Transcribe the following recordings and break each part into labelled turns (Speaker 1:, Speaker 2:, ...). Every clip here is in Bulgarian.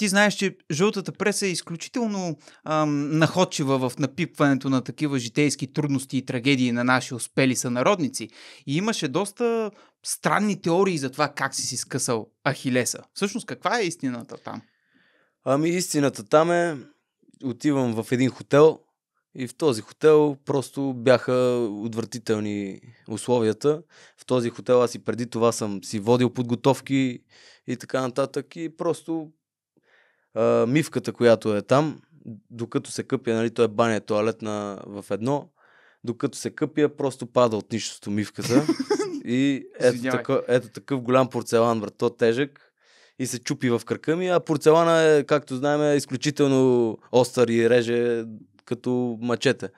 Speaker 1: ти знаеш, че жълтата преса е изключително ам, находчива в напипването на такива житейски трудности и трагедии на наши успели сънародници. И имаше доста странни теории за това как си си скъсал Ахилеса. Всъщност, каква е истината там?
Speaker 2: Ами, истината там е, отивам в един хотел и в този хотел просто бяха отвратителни условията. В този хотел аз и преди това съм си водил подготовки и така нататък и просто а, мивката, която е там, докато се къпя, нали, той е баня туалет на, в едно, докато се къпя, просто пада от нищото мивката. и ето, такъв, ето такъв голям порцелан, брат, то тежък и се чупи в кръка ми, а порцелана е, както знаем, е изключително остър и реже като мачете.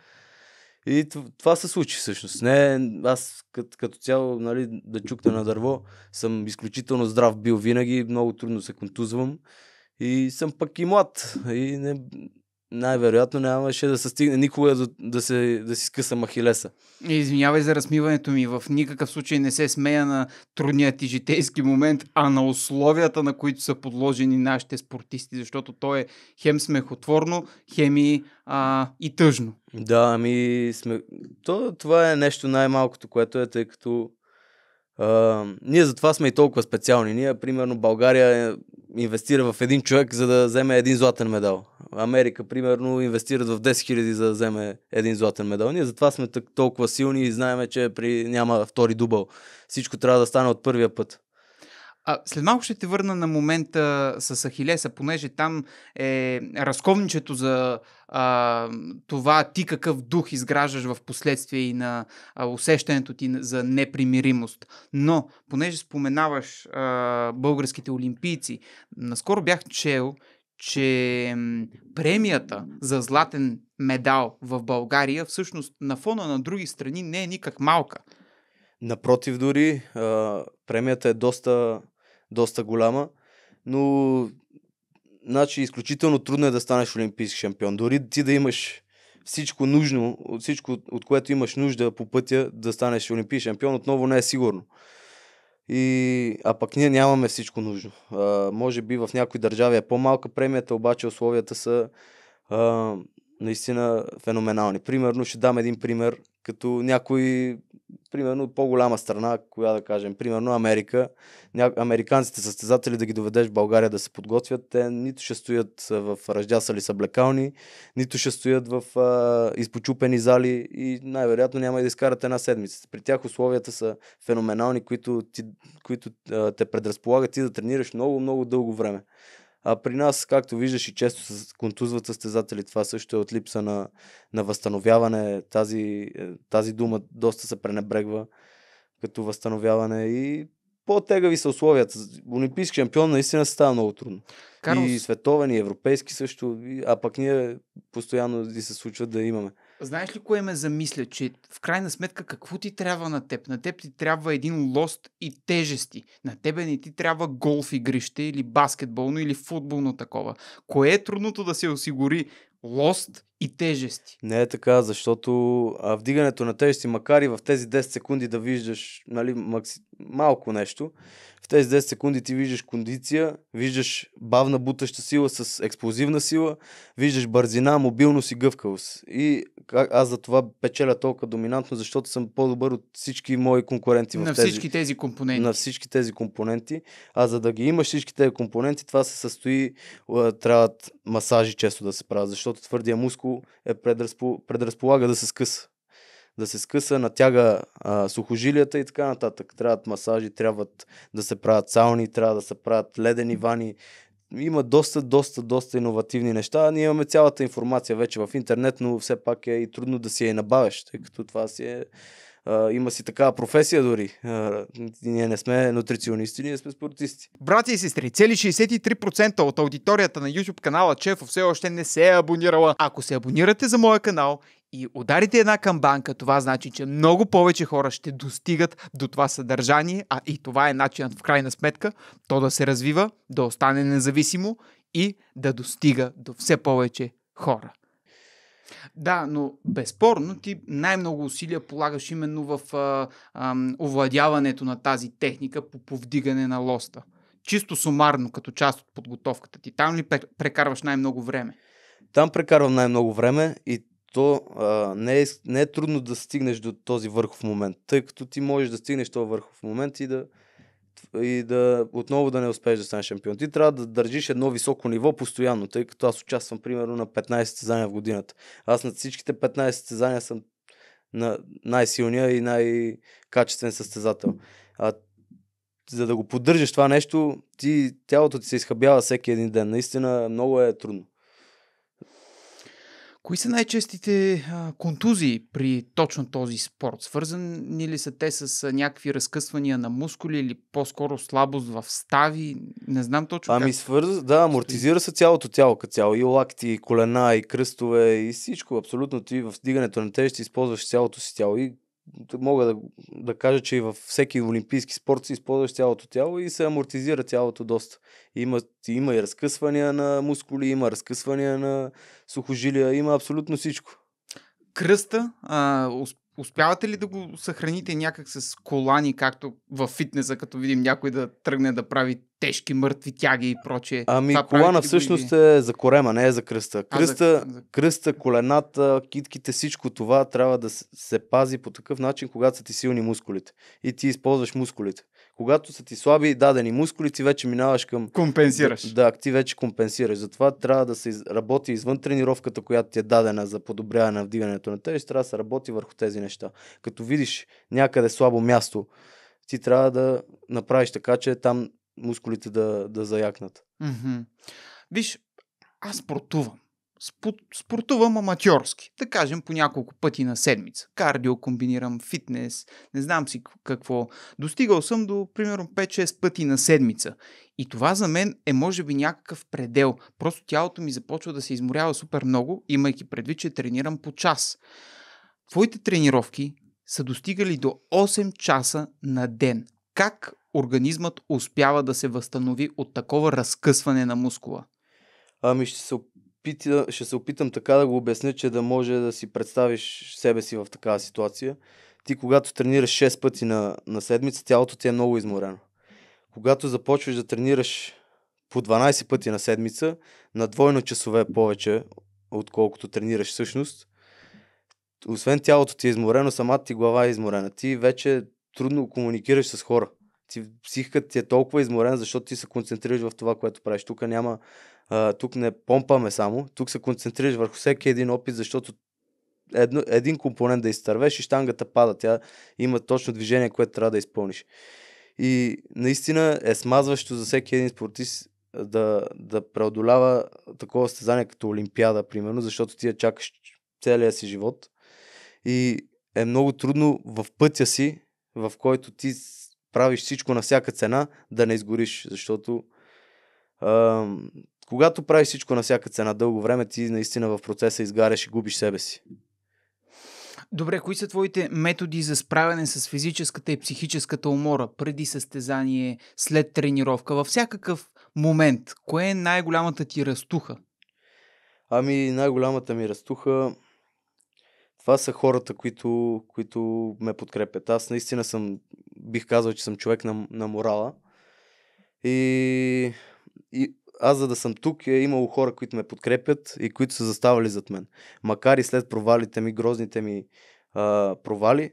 Speaker 2: И това се случи всъщност. Не, аз като, като цяло, нали, да чукна на дърво, съм изключително здрав бил винаги, много трудно се контузвам. И съм пък и млад. И не, най-вероятно нямаше да се стигне никога да, да, се, да си скъса махилеса.
Speaker 1: Е, извинявай за размиването ми. В никакъв случай не се смея на трудния ти житейски момент, а на условията, на които са подложени нашите
Speaker 2: спортисти, защото то е хем смехотворно, хем и, а, и тъжно. Да, ами сме... то, това е нещо най-малкото, което е, тъй като а, ние затова сме и толкова специални. Ние, примерно, България е инвестира в един човек, за да вземе един златен медал. Америка, примерно, инвестират в 10 000 за да вземе един златен медал. Ние затова сме толкова силни и знаем, че при... няма втори дубъл. Всичко трябва да стане от първия път.
Speaker 1: А, след малко ще те върна на момента с Ахилеса, понеже там е разковничето за а, това ти какъв дух изграждаш в последствие и на а, усещането ти за непримиримост. Но, понеже споменаваш а, българските олимпийци, наскоро бях чел, че премията за златен медал в
Speaker 2: България всъщност на фона на други страни не е никак малка. Напротив, дори а, премията е доста доста голяма, но значи изключително трудно е да станеш олимпийски шампион. Дори ти да имаш всичко нужно, всичко от което имаш нужда по пътя да станеш олимпийски шампион, отново не е сигурно. И, а пък ние нямаме всичко нужно. А, може би в някои държави е по-малка премията, обаче условията са а, наистина феноменални. Примерно ще дам един пример като някой, примерно, от по-голяма страна, коя да кажем, примерно Америка, ня... американците състезатели да ги доведеш в България да се подготвят, те нито ще стоят в ръждясали съблекални, нито ще стоят в а, изпочупени зали и най-вероятно няма и да изкарат една седмица. При тях условията са феноменални, които, ти, които а, те предразполагат ти да тренираш много-много дълго време. А при нас, както виждаш, и често се контузват състезатели. Това също е от липса на, на възстановяване. Тази, е, тази дума доста се пренебрегва като възстановяване и по-тегави са условията. Олимпийски шампион наистина става много трудно. Карлос... И световен, и европейски също, а пък ние постоянно се случва да имаме.
Speaker 1: Знаеш ли кое ме замисля, че в крайна сметка какво ти трябва на теб? На теб ти трябва един лост и тежести. На тебе не ти трябва голф игрище или баскетболно или футболно
Speaker 2: такова. Кое е трудното да се осигури лост и тежести. Не е така, защото а, вдигането на тежести, макар и в тези 10 секунди да виждаш нали, макси... малко нещо, в тези 10 секунди ти виждаш кондиция, виждаш бавна бутаща сила с експлозивна сила, виждаш бързина, мобилност и гъвкавост. И аз за това печеля толкова доминантно, защото съм по-добър от всички мои конкуренти. На в тези... всички тези компоненти. На всички тези компоненти. А за да ги имаш всички тези компоненти, това се състои, трябват масажи често да се правят, защото твърдия мускул е предразпо, предразполага да се скъса. Да се скъса, натяга а, сухожилията и така нататък. Трябват масажи, трябват да се правят сауни, трябва да се правят ледени вани. Има доста, доста, доста иновативни неща. Ние имаме цялата информация вече в интернет, но все пак е и трудно да си я набавиш, тъй като това си е а, има си такава професия дори. А, ние не сме нутриционисти, ние сме спортисти. Брати и сестри, цели 63% от
Speaker 1: аудиторията на YouTube канала Чефо все още не се е абонирала. Ако се абонирате за моя канал и ударите една камбанка, това значи, че много повече хора ще достигат до това съдържание, а и това е начинът в крайна сметка то да се развива, да остане независимо и да достига до все повече хора. Да, но безспорно ти най-много усилия полагаш именно в а, а, овладяването на тази техника по повдигане на лоста. Чисто сумарно, като част от подготовката ти. Там ли прекарваш най-много време?
Speaker 2: Там прекарвам най-много време и то а, не, е, не е трудно да стигнеш до този върхов момент, тъй като ти можеш да стигнеш този върхов момент и да, и да отново да не успееш да станеш шампион. Ти трябва да държиш едно високо ниво постоянно, тъй като аз участвам примерно на 15 състезания в годината. Аз на всичките 15 състезания съм на най-силния и най-качествен състезател. А за да го поддържаш това нещо, ти, тялото ти се изхабява всеки един ден. Наистина много е трудно.
Speaker 1: Кои са най-честите а, контузии при точно този спорт? Свързани ли са те с а, някакви разкъсвания на мускули или по-скоро слабост в стави? Не знам точно. Ами,
Speaker 2: как... свърза, да, амортизира се цялото тяло като цяло. И лакти, и колена, и кръстове, и всичко. Абсолютно ти в дигането на те ще използваш цялото си тяло. И мога да, да кажа, че и във всеки олимпийски спорт се използваш цялото тяло и се амортизира цялото доста. Има, има и разкъсвания на мускули, има разкъсвания на сухожилия, има абсолютно всичко.
Speaker 1: Кръста, а, успявате ли да го съхраните някак с колани, както във фитнеса, като видим някой да тръгне да прави тежки мъртви тяги и проче. Ами Това колана всъщност
Speaker 2: е за корема, не е за кръста. Кръста, а, за... кръста, колената, китките, всичко това трябва да се пази по такъв начин, когато са ти силни мускулите. И ти използваш мускулите. Когато са ти слаби дадени мускули, ти вече минаваш към... Компенсираш. Да, ти вече компенсираш. Затова трябва да се работи извън тренировката, която ти е дадена за подобряване на вдигането на тежест, трябва да се работи върху тези неща. Като видиш някъде слабо място, ти трябва да направиш така, че там мускулите да, да заякнат.
Speaker 1: Mm-hmm. Виж, аз спортувам. Спо- спортувам аматьорски. Да кажем по няколко пъти на седмица. Кардио комбинирам, фитнес, не знам си какво. Достигал съм до примерно 5-6 пъти на седмица. И това за мен е може би някакъв предел. Просто тялото ми започва да се изморява супер много, имайки предвид, че тренирам по час. Твоите тренировки са достигали до 8 часа на ден. Как организмът успява да се възстанови от такова разкъсване на мускула?
Speaker 2: Ами ще се, опитя, ще се опитам така да го обясня, че да може да си представиш себе си в такава ситуация. Ти когато тренираш 6 пъти на, на седмица, тялото ти е много изморено. Когато започваш да тренираш по 12 пъти на седмица, на двойно часове повече, отколкото тренираш всъщност, освен тялото ти е изморено, самата ти глава е изморена. Ти вече трудно комуникираш с хора. Ти, психиката ти е толкова изморена, защото ти се концентрираш в това, което правиш. Тук няма, а, тук не помпаме само, тук се концентрираш върху всеки един опит, защото едно, един компонент да изтървеш и штангата пада. Тя има точно движение, което трябва да изпълниш. И наистина е смазващо за всеки един спортист да, да преодолява такова състезание като Олимпиада, примерно, защото ти я чакаш целия си живот. И е много трудно в пътя си в който ти правиш всичко на всяка цена да не изгориш, защото а, когато правиш всичко на всяка цена дълго време, ти наистина в процеса изгаряш и губиш себе си.
Speaker 1: Добре, кои са твоите методи за справяне с физическата и психическата умора преди състезание, след тренировка, във всякакъв момент? Кое е най-голямата ти растуха?
Speaker 2: Ами, най-голямата ми растуха това са хората, които, които ме подкрепят. Аз наистина съм, бих казал, че съм човек на, на морала. И, и аз за да съм тук е имало хора, които ме подкрепят и които са заставали зад мен. Макар и след провалите ми, грозните ми а, провали,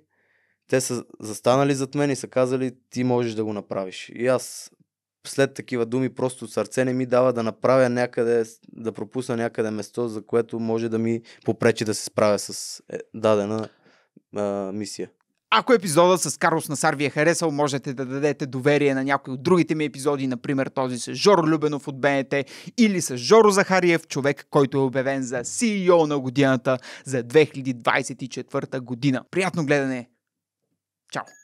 Speaker 2: те са застанали зад мен и са казали, ти можеш да го направиш. И аз след такива думи просто сърце не ми дава да направя някъде, да пропусна някъде место, за което може да ми попречи да се справя с е, дадена а, мисия.
Speaker 1: Ако епизода с Карлос Насар ви е харесал, можете да дадете доверие на някои от другите ми епизоди, например този с Жоро Любенов от БНТ или с Жоро Захариев, човек, който е обявен за CEO на годината за 2024 година. Приятно гледане! Чао!